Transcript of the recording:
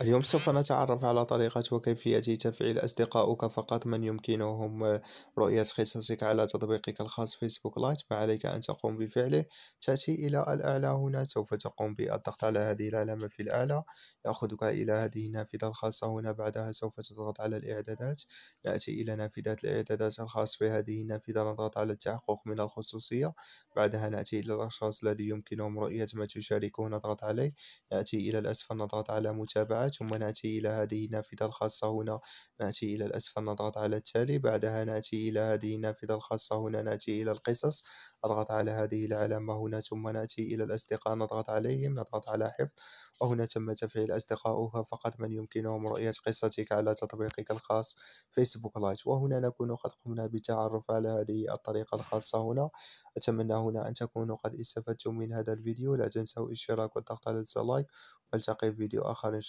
اليوم سوف نتعرف على طريقة وكيفية تفعيل أصدقائك فقط من يمكنهم رؤية قصصك على تطبيقك الخاص فيسبوك لايت فعليك أن تقوم بفعله تأتي إلى الأعلى هنا سوف تقوم بالضغط على هذه العلامة في الأعلى يأخذك إلى هذه النافذة الخاصة هنا بعدها سوف تضغط على الإعدادات نأتي إلى نافذة الإعدادات الخاص بهذه النافذة نضغط على التحقق من الخصوصية بعدها نأتي إلى الأشخاص الذي يمكنهم رؤية ما تشاركه نضغط عليه نأتي إلى الأسفل نضغط على متابعة المتابعة ثم نأتي إلى هذه النافذة الخاصة هنا نأتي إلى الأسفل نضغط على التالي بعدها نأتي إلى هذه النافذة الخاصة هنا نأتي إلى القصص أضغط على هذه العلامة هنا ثم نأتي إلى الأصدقاء نضغط عليهم نضغط على حفظ وهنا تم تفعيل أصدقاؤها فقط من يمكنهم رؤية قصتك على تطبيقك الخاص فيسبوك لايت وهنا نكون قد قمنا بالتعرف على هذه الطريقة الخاصة هنا أتمنى هنا أن تكونوا قد استفدتم من هذا الفيديو لا تنسوا الاشتراك والضغط على الزر لايك والتقي في فيديو آخر إن شاء الله